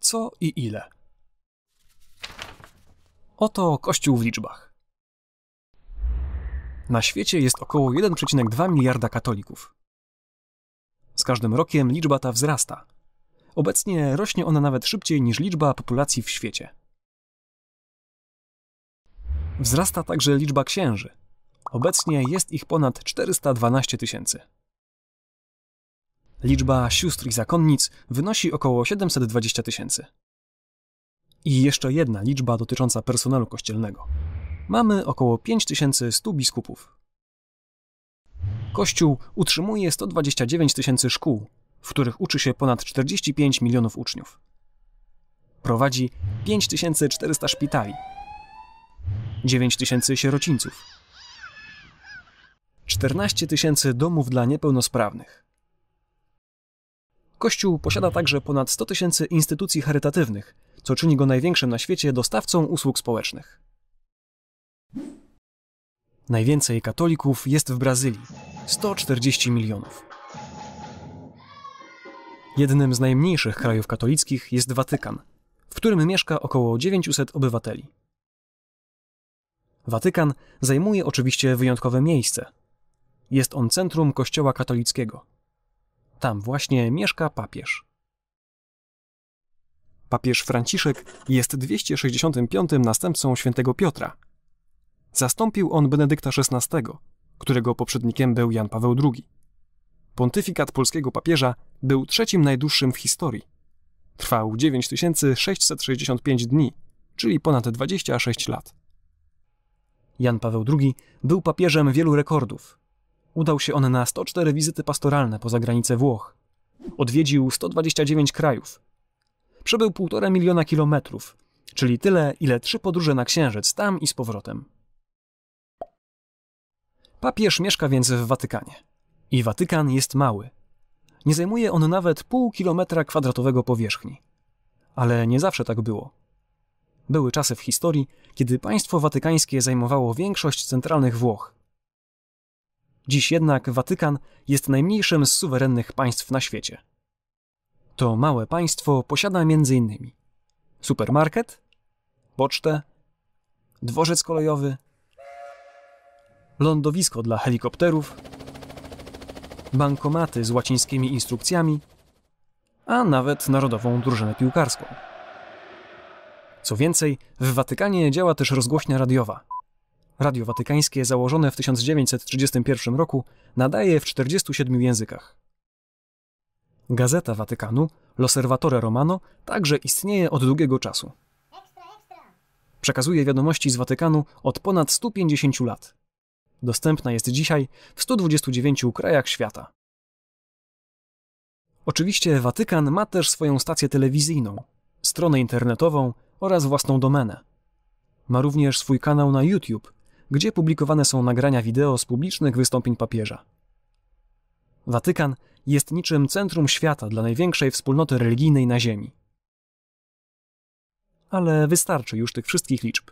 Co i ile? Oto kościół w liczbach. Na świecie jest około 1,2 miliarda katolików. Z każdym rokiem liczba ta wzrasta. Obecnie rośnie ona nawet szybciej niż liczba populacji w świecie. Wzrasta także liczba księży. Obecnie jest ich ponad 412 tysięcy. Liczba sióstr i zakonnic wynosi około 720 tysięcy. I jeszcze jedna liczba dotycząca personelu kościelnego. Mamy około 5100 biskupów. Kościół utrzymuje 129 tysięcy szkół, w których uczy się ponad 45 milionów uczniów. Prowadzi 5400 szpitali, 9000 sierocińców, 14 tysięcy domów dla niepełnosprawnych, Kościół posiada także ponad 100 tysięcy instytucji charytatywnych, co czyni go największym na świecie dostawcą usług społecznych. Najwięcej katolików jest w Brazylii 140 milionów. Jednym z najmniejszych krajów katolickich jest Watykan, w którym mieszka około 900 obywateli. Watykan zajmuje oczywiście wyjątkowe miejsce. Jest on centrum Kościoła katolickiego tam właśnie mieszka papież. Papież Franciszek jest 265. następcą świętego Piotra. Zastąpił on Benedykta XVI, którego poprzednikiem był Jan Paweł II. Pontyfikat polskiego papieża był trzecim najdłuższym w historii. Trwał 9665 dni, czyli ponad 26 lat. Jan Paweł II był papieżem wielu rekordów, udał się on na 104 wizyty pastoralne poza granice Włoch. Odwiedził 129 krajów. Przebył 1,5 miliona kilometrów, czyli tyle, ile trzy podróże na Księżyc tam i z powrotem. Papież mieszka więc w Watykanie. I Watykan jest mały. Nie zajmuje on nawet pół kilometra kwadratowego powierzchni. Ale nie zawsze tak było. Były czasy w historii, kiedy państwo watykańskie zajmowało większość centralnych Włoch – Dziś jednak Watykan jest najmniejszym z suwerennych państw na świecie. To małe państwo posiada m.in. supermarket, pocztę, dworzec kolejowy, lądowisko dla helikopterów, bankomaty z łacińskimi instrukcjami, a nawet narodową drużynę piłkarską. Co więcej, w Watykanie działa też rozgłośnia radiowa – Radio Watykańskie, założone w 1931 roku, nadaje w 47 językach. Gazeta Watykanu, L'Osservatore Romano, także istnieje od długiego czasu. Przekazuje wiadomości z Watykanu od ponad 150 lat. Dostępna jest dzisiaj w 129 krajach świata. Oczywiście Watykan ma też swoją stację telewizyjną, stronę internetową oraz własną domenę. Ma również swój kanał na YouTube gdzie publikowane są nagrania wideo z publicznych wystąpień papieża. Watykan jest niczym centrum świata dla największej wspólnoty religijnej na Ziemi. Ale wystarczy już tych wszystkich liczb.